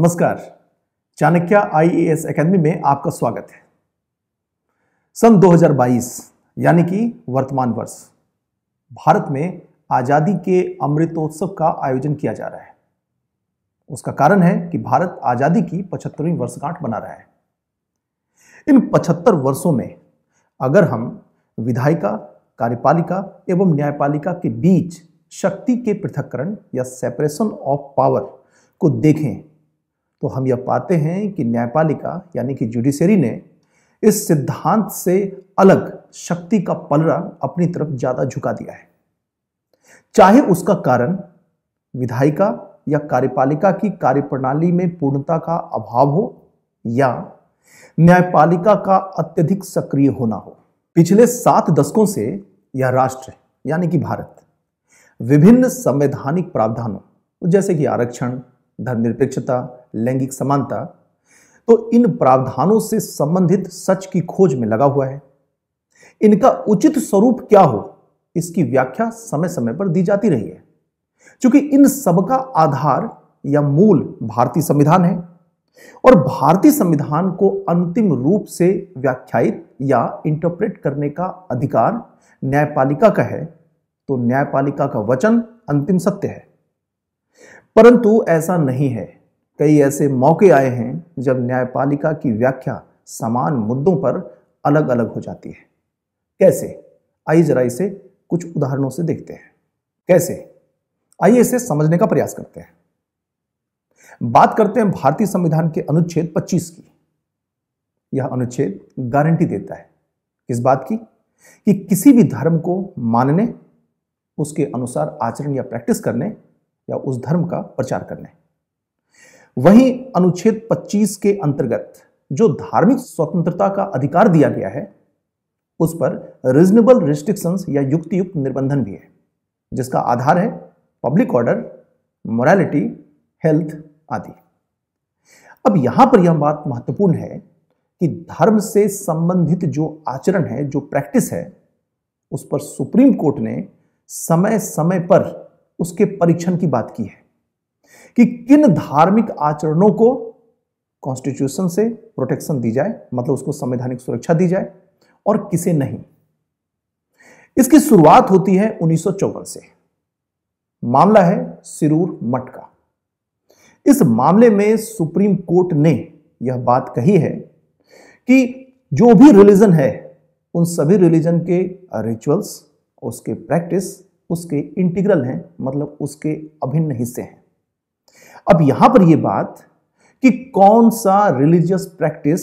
नमस्कार Chanakya IAS academy में आपका स्वागत है सन 2022 यानी कि वर्तमान वर्ष भारत में आज़ादी के अमृतोत्सव का आयोजन किया जा रहा है उसका कारण है कि भारत आज़ादी की पचहत्तरवीं वर्षगांठ बना रहा है इन पचहत्तर वर्षों में अगर हम विधायिका कार्यपालिका एवं न्यायपालिका के बीच शक्ति के पृथक्करण या सेपरेशन ऑफ पावर को देखें तो हम यह पाते हैं कि न्यायपालिका यानी कि जुडिशरी ने इस सिद्धांत से अलग शक्ति का पलड़ा अपनी तरफ ज़्यादा झुका दिया है चाहे उसका कारण विधायिका या कार्यपालिका की कार्यप्रणाली में पूर्णता का अभाव हो या न्यायपालिका का अत्यधिक सक्रिय होना हो पिछले सात दशकों से यह राष्ट्र यानी कि भारत विभिन्न संवैधानिक प्रावधानों जैसे कि आरक्षण धर्मनिरपेक्षता लैंगिक समानता तो इन प्रावधानों से संबंधित सच की खोज में लगा हुआ है इनका उचित स्वरूप क्या हो इसकी व्याख्या समय समय पर दी जाती रही है क्योंकि इन सबका आधार या मूल भारतीय संविधान है और भारतीय संविधान को अंतिम रूप से व्याख्यायित या इंटरप्रेट करने का अधिकार न्यायपालिका का है तो न्यायपालिका का वचन अंतिम सत्य है परंतु ऐसा नहीं है कई ऐसे मौके आए हैं जब न्यायपालिका की व्याख्या समान मुद्दों पर अलग अलग हो जाती है कैसे आइए जरा इसे कुछ उदाहरणों से देखते हैं कैसे आइए इसे समझने का प्रयास करते हैं बात करते हैं भारतीय संविधान के अनुच्छेद 25 की यह अनुच्छेद गारंटी देता है किस बात की कि किसी भी धर्म को मानने उसके अनुसार आचरण या प्रैक्टिस करने या उस धर्म का प्रचार करने वहीं अनुच्छेद 25 के अंतर्गत जो धार्मिक स्वतंत्रता का अधिकार दिया गया है उस पर रीजनेबल रिस्ट्रिक्शन या युक्ति युक्त निर्बंधन भी है जिसका आधार है पब्लिक ऑर्डर मोरालिटी हेल्थ आदि अब यहां पर यह बात महत्वपूर्ण है कि धर्म से संबंधित जो आचरण है जो प्रैक्टिस है उस पर सुप्रीम कोर्ट ने समय समय पर उसके परीक्षण की बात की है कि किन धार्मिक आचरणों को कॉन्स्टिट्यूशन से प्रोटेक्शन दी जाए मतलब उसको संवैधानिक सुरक्षा दी जाए और किसे नहीं इसकी शुरुआत होती है उन्नीस से मामला है सिरूर मठ का इस मामले में सुप्रीम कोर्ट ने यह बात कही है कि जो भी रिलीजन है उन सभी रिलीजन के रिचुअल्स उसके प्रैक्टिस उसके इंटीग्रल हैं मतलब उसके अभिन्न हिस्से हैं अब यहां पर यह बात कि कौन सा रिलीजियस प्रैक्टिस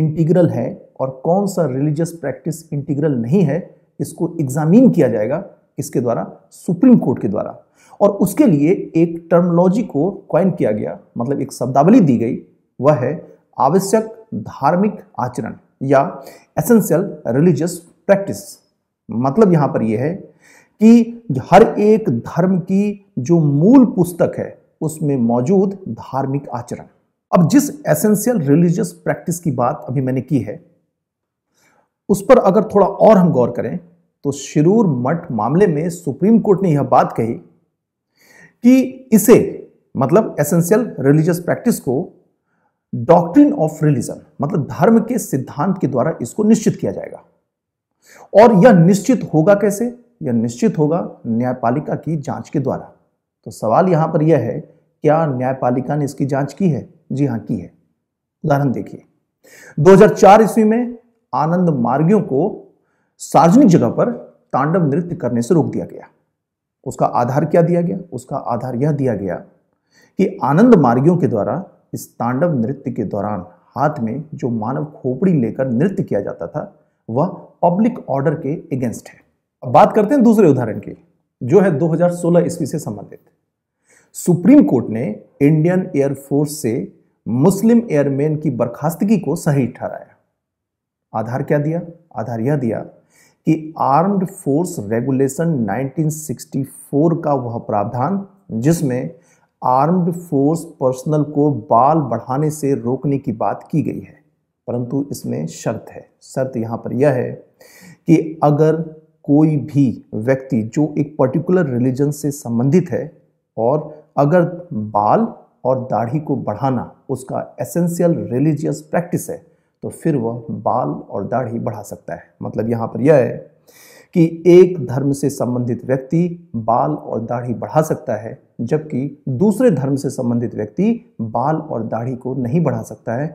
इंटीग्रल है और कौन सा रिलीजियस प्रैक्टिस इंटीग्रल नहीं है इसको एग्जामिन किया जाएगा इसके द्वारा सुप्रीम कोर्ट के द्वारा और उसके लिए एक टर्मोलॉजी को क्वाइन किया गया मतलब एक शब्दावली दी गई वह है आवश्यक धार्मिक आचरण या एसेंशियल रिलीजियस प्रैक्टिस मतलब यहां पर यह है कि हर एक धर्म की जो मूल पुस्तक है उसमें मौजूद धार्मिक आचरण अब जिस एसेंशियल रिलीजियस प्रैक्टिस की बात अभी मैंने की है उस पर अगर थोड़ा और हम गौर करें तो शिरूर मठ मामले में सुप्रीम कोर्ट ने यह बात कही कि इसे मतलब एसेंशियल रिलीजियस प्रैक्टिस को डॉक्ट्रिन ऑफ रिलीजन मतलब धर्म के सिद्धांत के द्वारा इसको निश्चित किया जाएगा और यह निश्चित होगा कैसे यह निश्चित होगा न्यायपालिका की जांच के द्वारा तो सवाल यहाँ पर यह है क्या न्यायपालिका ने इसकी जांच की है जी हाँ की है उदाहरण देखिए 2004 ईस्वी में आनंद मार्गियों को सार्वजनिक जगह पर तांडव नृत्य करने से रोक दिया गया उसका आधार क्या दिया गया उसका आधार यह दिया गया कि आनंद मार्गियों के द्वारा इस तांडव नृत्य के दौरान हाथ में जो मानव खोपड़ी लेकर नृत्य किया जाता था वह पब्लिक ऑर्डर के अगेंस्ट है अब बात करते हैं दूसरे उदाहरण की जो है 2016 ईस्वी से संबंधित सुप्रीम कोर्ट ने इंडियन एयरफोर्स से मुस्लिम एयरमैन की बर्खास्तगी को सही ठहराया आधार क्या दिया आधार यह दिया कि आर्म्ड फोर्स रेगुलेशन 1964 का वह प्रावधान जिसमें आर्म्ड फोर्स पर्सनल को बाल बढ़ाने से रोकने की बात की गई है परंतु इसमें शर्त है शर्त यहां पर यह है कि अगर कोई भी व्यक्ति जो एक पर्टिकुलर रिलीजन से संबंधित है और अगर बाल और दाढ़ी को बढ़ाना उसका एसेंशियल रिलीजियस प्रैक्टिस है तो फिर वह बाल और दाढ़ी बढ़ा सकता है मतलब यहाँ पर यह है कि एक धर्म से संबंधित व्यक्ति बाल और दाढ़ी बढ़ा सकता है जबकि दूसरे धर्म से संबंधित व्यक्ति बाल और दाढ़ी को नहीं बढ़ा सकता है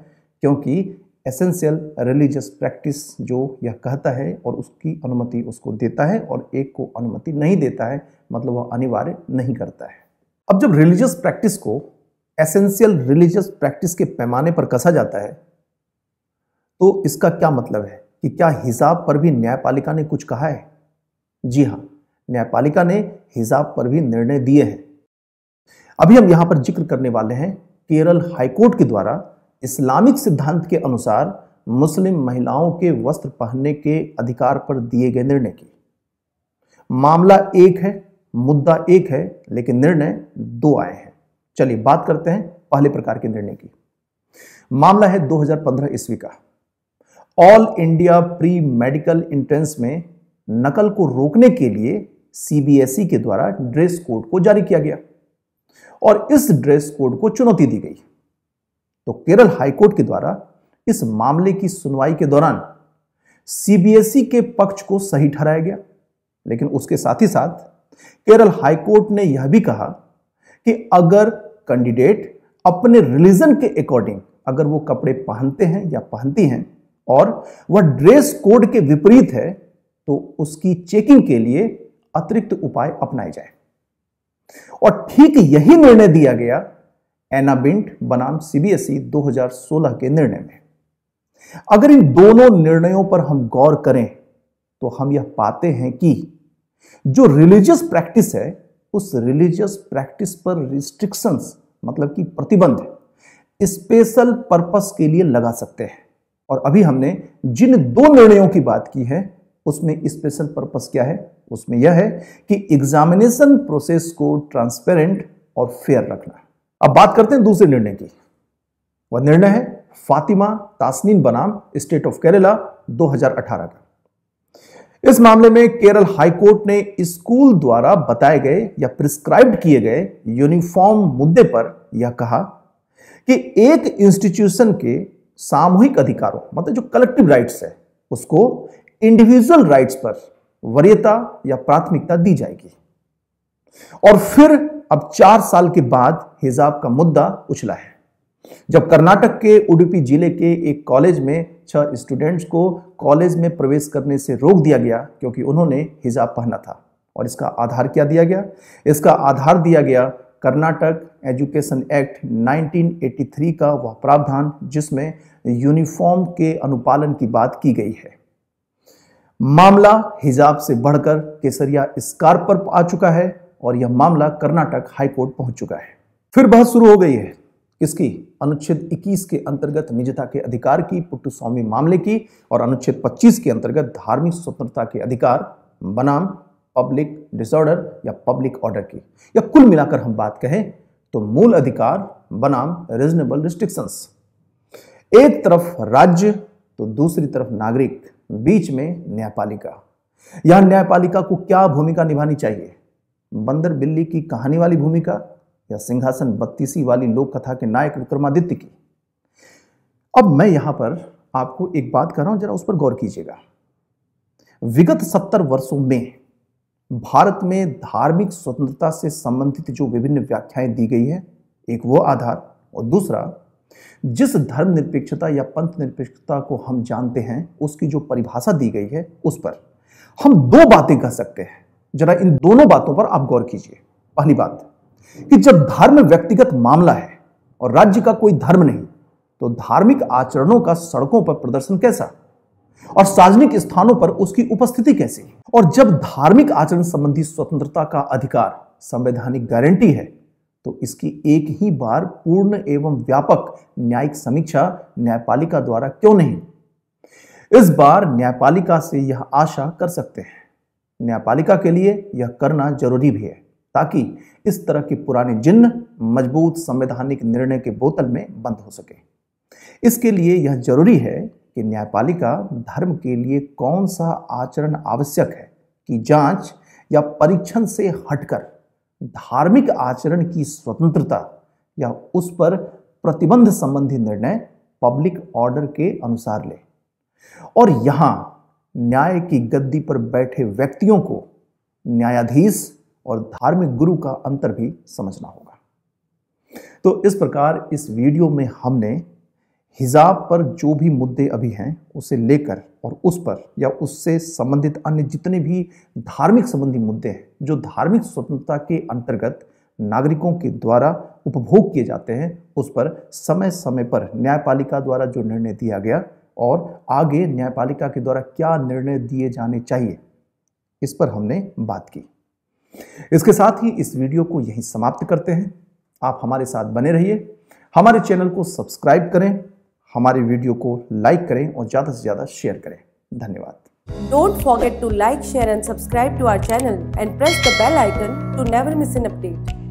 क्योंकि एसेंशियल रिलीजियस प्रैक्टिस जो यह कहता है और उसकी अनुमति उसको देता है और एक को अनुमति नहीं देता है मतलब वह अनिवार्य नहीं करता है अब जब रिलीजियस प्रैक्टिस को एसेंशियल रिलीजियस प्रैक्टिस के पैमाने पर कसा जाता है तो इसका क्या मतलब है कि क्या हिजाब पर भी न्यायपालिका ने कुछ कहा है जी हाँ न्यायपालिका ने हिजाब पर भी निर्णय दिए हैं अभी हम यहां पर जिक्र करने वाले हैं केरल हाईकोर्ट के द्वारा इस्लामिक सिद्धांत के अनुसार मुस्लिम महिलाओं के वस्त्र पहनने के अधिकार पर दिए गए निर्णय की मामला एक है मुद्दा एक है लेकिन निर्णय दो आए हैं चलिए बात करते हैं पहले प्रकार के निर्णय की मामला है 2015 ईस्वी का all India pre medical entrance में नकल को रोकने के लिए सीबीएसई के द्वारा ड्रेस कोड को जारी किया गया और इस ड्रेस कोड को चुनौती दी गई तो केरल हाईकोर्ट के द्वारा इस मामले की सुनवाई के दौरान सीबीएसई के पक्ष को सही ठहराया गया लेकिन उसके साथ ही साथ केरल हाईकोर्ट ने यह भी कहा कि अगर कैंडिडेट अपने रिलीजन के अकॉर्डिंग अगर वो कपड़े पहनते हैं या पहनती हैं और वह ड्रेस कोड के विपरीत है तो उसकी चेकिंग के लिए अतिरिक्त उपाय अपनाए जाए और ठीक यही निर्णय दिया गया एना बिंट बनाम e सीबीएसई 2016 के निर्णय में अगर इन दोनों निर्णयों पर हम गौर करें तो हम यह पाते हैं कि जो रिलीजियस प्रैक्टिस है उस रिलीजियस प्रैक्टिस पर रिस्ट्रिक्शंस मतलब कि प्रतिबंध स्पेशल पर्पस के लिए लगा सकते हैं और अभी हमने जिन दो निर्णयों की बात की है उसमें स्पेशल पर्पस क्या है उसमें यह है कि एग्जामिनेशन प्रोसेस को ट्रांसपेरेंट और फेयर रखना अब बात करते हैं दूसरे निर्णय की वह निर्णय है फातिमा तासनीन बनाम स्टेट ऑफ केरला 2018 का इस मामले में केरल हाईकोर्ट ने स्कूल द्वारा बताए गए या प्रिस्क्राइब किए गए यूनिफॉर्म मुद्दे पर यह कहा कि एक इंस्टीट्यूशन के सामूहिक अधिकारों मतलब जो कलेक्टिव राइट्स है उसको इंडिविजुअल राइट्स पर वरीयता या प्राथमिकता दी जाएगी और फिर अब चार साल के बाद हिजाब का मुद्दा उछला है जब कर्नाटक के उडुपी जिले के एक कॉलेज में छह स्टूडेंट्स को कॉलेज में प्रवेश करने से रोक दिया गया क्योंकि उन्होंने हिजाब पहना था और इसका आधार क्या दिया गया इसका आधार दिया गया कर्नाटक एजुकेशन एक्ट 1983 का वह प्रावधान जिसमें यूनिफॉर्म के अनुपालन की बात की गई है मामला हिजाब से बढ़कर केसरिया स्कार पर आ चुका है और यह मामला कर्नाटक हाईकोर्ट पहुंच चुका है फिर बहस शुरू हो गई है किसकी अनुच्छेद 21 के अंतर्गत निजता के अधिकार की पुट्टू स्वामी मामले की और अनुच्छेद 25 के अंतर्गत धार्मिक स्वतंत्रता के अधिकार बनाम पब्लिक डिसऑर्डर या पब्लिक ऑर्डर की या कुल मिलाकर हम बात कहें तो मूल अधिकार बनाम रीजनेबल रिस्ट्रिक्शंस एक तरफ राज्य तो दूसरी तरफ नागरिक बीच में न्यायपालिका यहां न्यायपालिका को क्या भूमिका निभानी चाहिए बंदर बिल्ली की कहानी वाली भूमिका या सिंहासन बत्तीसी वाली लोक कथा के नायक विक्रमादित्य की अब मैं यहां पर आपको एक बात कर रहा हूं जरा उस पर गौर कीजिएगा विगत सत्तर वर्षों में भारत में धार्मिक स्वतंत्रता से संबंधित जो विभिन्न व्याख्याएं दी गई है एक वो आधार और दूसरा जिस धर्म निरपेक्षता या पंथ निरपेक्षता को हम जानते हैं उसकी जो परिभाषा दी गई है उस पर हम दो बातें कह सकते हैं जरा इन दोनों बातों पर आप गौर कीजिए पहली बात कि जब धर्म व्यक्तिगत मामला है और राज्य का कोई धर्म नहीं तो धार्मिक आचरणों का सड़कों पर प्रदर्शन कैसा और सार्वजनिक स्थानों पर उसकी उपस्थिति कैसी और जब धार्मिक आचरण संबंधी स्वतंत्रता का अधिकार संवैधानिक गारंटी है तो इसकी एक ही बार पूर्ण एवं व्यापक न्यायिक समीक्षा न्यायपालिका द्वारा क्यों नहीं इस बार न्यायपालिका से यह आशा कर सकते हैं न्यायपालिका के लिए यह करना जरूरी भी है ताकि इस तरह की पुरानी जिन्न मजबूत संवैधानिक निर्णय के बोतल में बंद हो सके इसके लिए यह जरूरी है कि न्यायपालिका धर्म के लिए कौन सा आचरण आवश्यक है कि जांच या परीक्षण से हटकर धार्मिक आचरण की स्वतंत्रता या उस पर प्रतिबंध संबंधी निर्णय पब्लिक ऑर्डर के अनुसार ले और यहाँ न्याय की गद्दी पर बैठे व्यक्तियों को न्यायाधीश और धार्मिक गुरु का अंतर भी समझना होगा तो इस प्रकार इस वीडियो में हमने हिजाब पर जो भी मुद्दे अभी हैं उसे लेकर और उस पर या उससे संबंधित अन्य जितने भी धार्मिक संबंधी मुद्दे हैं जो धार्मिक स्वतंत्रता के अंतर्गत नागरिकों के द्वारा उपभोग किए जाते हैं उस पर समय समय पर न्यायपालिका द्वारा जो निर्णय दिया गया और आगे न्यायपालिका के द्वारा क्या निर्णय दिए जाने चाहिए इस पर हमने बात की इसके साथ ही इस वीडियो को यहीं समाप्त करते हैं आप हमारे साथ बने रहिए हमारे चैनल को सब्सक्राइब करें हमारे वीडियो को लाइक करें और ज़्यादा से ज़्यादा शेयर करें धन्यवाद don't forget to like share and subscribe to our channel and press the bell icon to never miss an update